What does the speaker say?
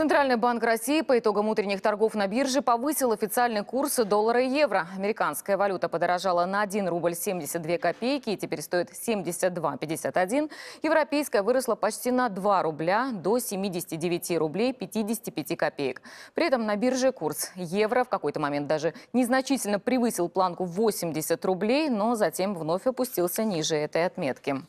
Центральный банк России по итогам утренних торгов на бирже повысил официальные курсы доллара и евро. Американская валюта подорожала на 1 рубль 72 копейки и теперь стоит 72,51. Европейская выросла почти на 2 рубля до 79 рублей 55 копеек. При этом на бирже курс евро в какой-то момент даже незначительно превысил планку 80 рублей, но затем вновь опустился ниже этой отметки.